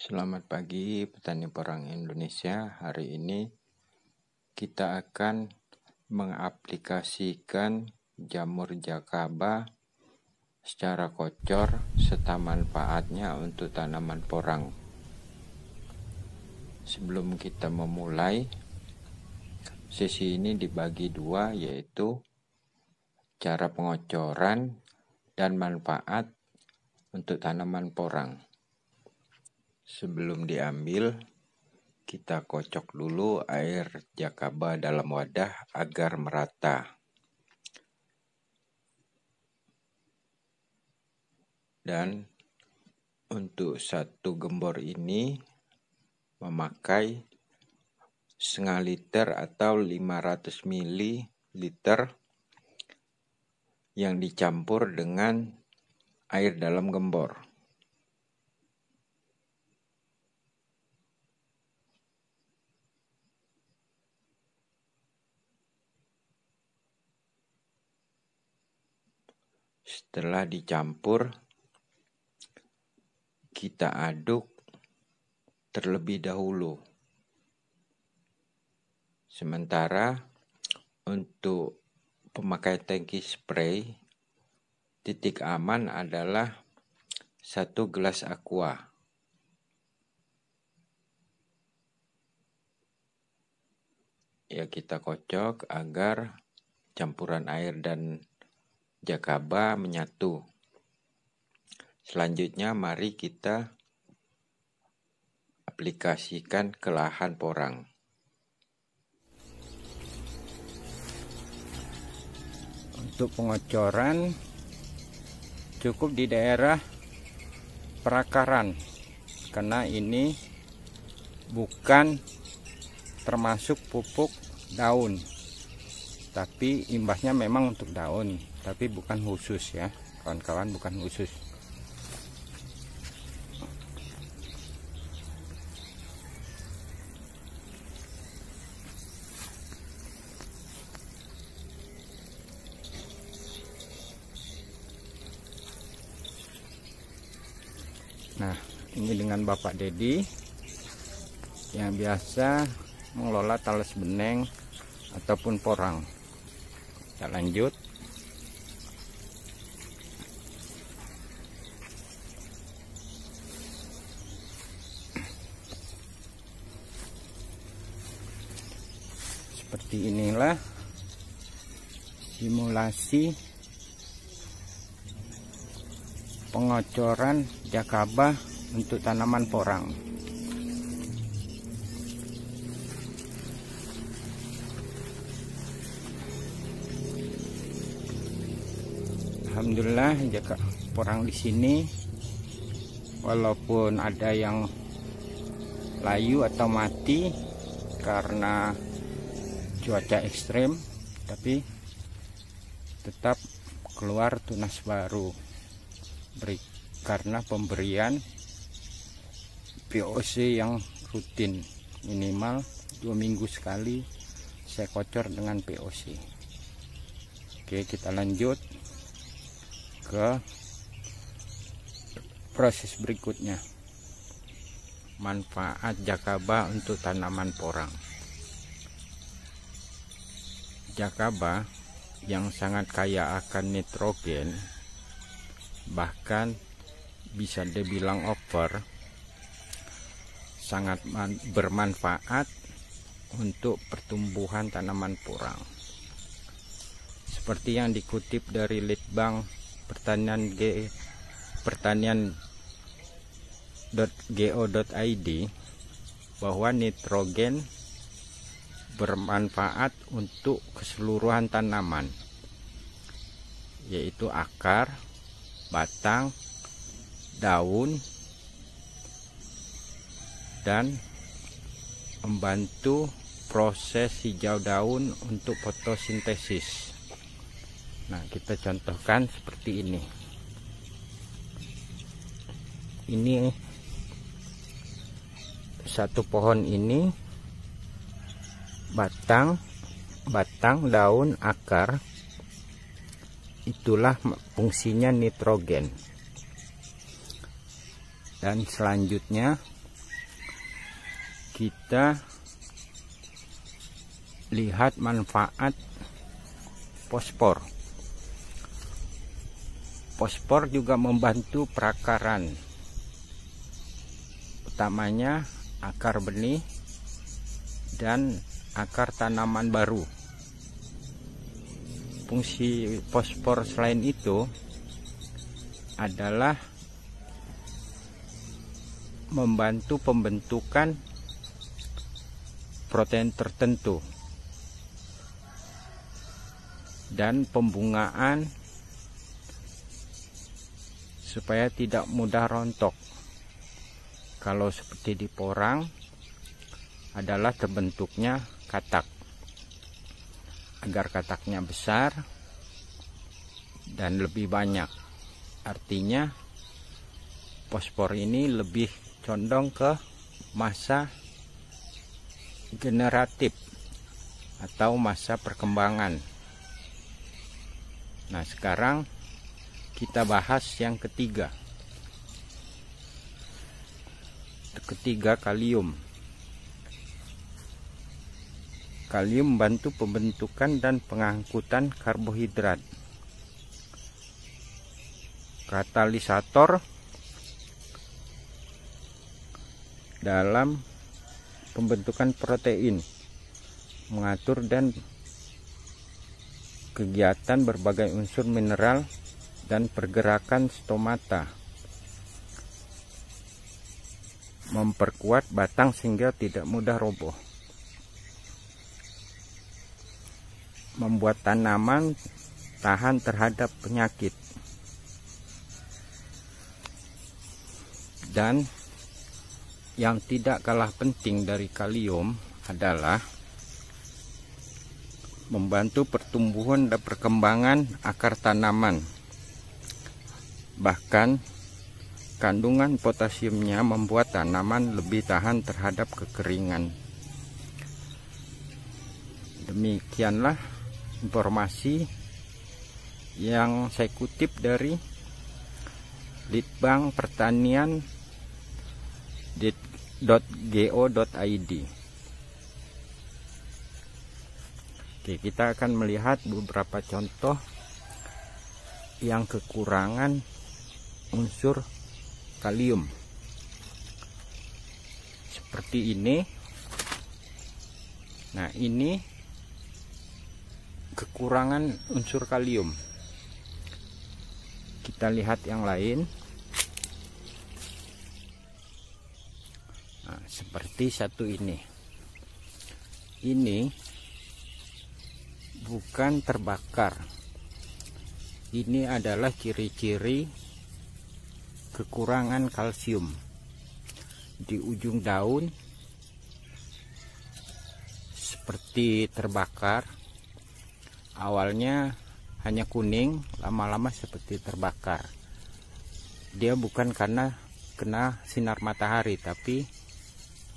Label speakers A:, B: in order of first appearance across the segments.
A: Selamat pagi petani porang Indonesia. Hari ini kita akan mengaplikasikan jamur jakaba secara kocor serta manfaatnya untuk tanaman porang. Sebelum kita memulai, sesi ini dibagi dua yaitu cara pengocoran dan manfaat untuk tanaman porang. Sebelum diambil, kita kocok dulu air jakaba dalam wadah agar merata. Dan untuk satu gembor ini memakai setengah liter atau 500 ml yang dicampur dengan air dalam gembor. Setelah dicampur, kita aduk terlebih dahulu. Sementara untuk pemakai tangki spray, titik aman adalah satu gelas aqua. Ya kita kocok agar campuran air dan Jakaba menyatu. Selanjutnya mari kita aplikasikan ke lahan porang. Untuk pengocoran cukup di daerah perakaran karena ini bukan termasuk pupuk daun tapi imbasnya memang untuk daun tapi bukan khusus ya kawan-kawan bukan khusus Nah, ini dengan Bapak Deddy yang biasa mengelola talas beneng ataupun porang. Kita lanjut. seperti inilah simulasi pengocoran jakabah untuk tanaman porang Alhamdulillah jaga porang di sini walaupun ada yang layu atau mati karena cuaca ekstrim tapi tetap keluar tunas baru beri, karena pemberian POC yang rutin minimal dua minggu sekali saya kocor dengan POC oke kita lanjut ke proses berikutnya manfaat jakaba untuk tanaman porang jakaba yang sangat kaya akan nitrogen bahkan bisa dibilang over sangat bermanfaat untuk pertumbuhan tanaman purang seperti yang dikutip dari litbang pertanian G pertanian .go.id bahwa nitrogen bermanfaat untuk keseluruhan tanaman yaitu akar, batang, daun dan membantu proses hijau daun untuk fotosintesis. Nah, kita contohkan seperti ini. Ini satu pohon ini batang batang daun akar itulah fungsinya nitrogen dan selanjutnya kita lihat manfaat fosfor fosfor juga membantu perakaran utamanya akar benih dan akar tanaman baru fungsi fosfor selain itu adalah membantu pembentukan protein tertentu dan pembungaan supaya tidak mudah rontok kalau seperti di porang adalah terbentuknya katak agar kataknya besar dan lebih banyak artinya pospor ini lebih condong ke masa generatif atau masa perkembangan nah sekarang kita bahas yang ketiga ketiga kalium Kalium membantu pembentukan dan pengangkutan karbohidrat. Katalisator dalam pembentukan protein, mengatur dan kegiatan berbagai unsur mineral dan pergerakan stomata. Memperkuat batang sehingga tidak mudah roboh. membuat tanaman tahan terhadap penyakit dan yang tidak kalah penting dari kalium adalah membantu pertumbuhan dan perkembangan akar tanaman bahkan kandungan potasiumnya membuat tanaman lebih tahan terhadap kekeringan demikianlah informasi yang saya kutip dari Litbang Pertanian .go.id Oke, kita akan melihat beberapa contoh yang kekurangan unsur kalium seperti ini nah ini kekurangan unsur kalium kita lihat yang lain nah, seperti satu ini ini bukan terbakar ini adalah ciri-ciri kekurangan kalsium di ujung daun seperti terbakar awalnya hanya kuning lama-lama seperti terbakar dia bukan karena kena sinar matahari tapi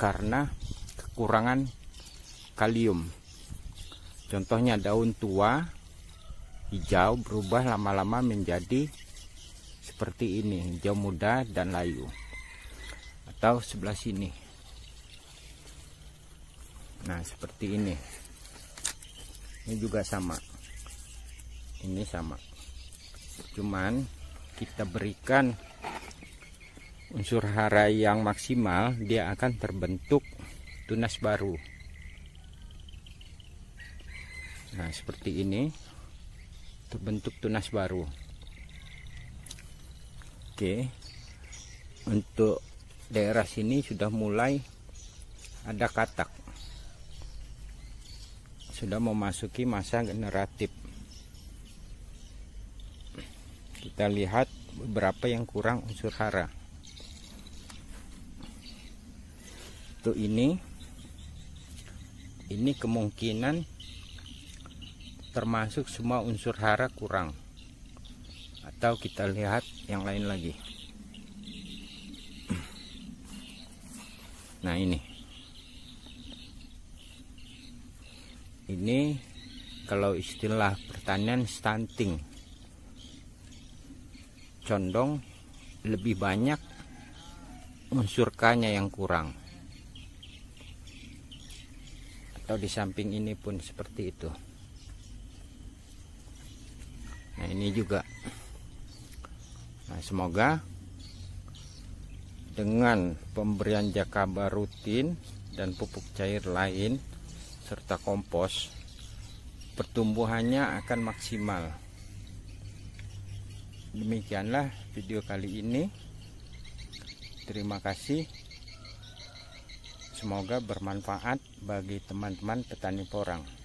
A: karena kekurangan kalium contohnya daun tua hijau berubah lama-lama menjadi seperti ini hijau muda dan layu atau sebelah sini nah seperti ini ini juga sama ini sama cuman kita berikan unsur hara yang maksimal dia akan terbentuk tunas baru nah seperti ini terbentuk tunas baru oke untuk daerah sini sudah mulai ada katak sudah memasuki masa generatif kita lihat beberapa yang kurang unsur hara itu ini ini kemungkinan termasuk semua unsur hara kurang atau kita lihat yang lain lagi nah ini ini kalau istilah pertanian stunting condong lebih banyak unsur kanya yang kurang atau di samping ini pun seperti itu nah ini juga nah semoga dengan pemberian jaka rutin dan pupuk cair lain serta kompos pertumbuhannya akan maksimal demikianlah video kali ini terima kasih semoga bermanfaat bagi teman-teman petani porang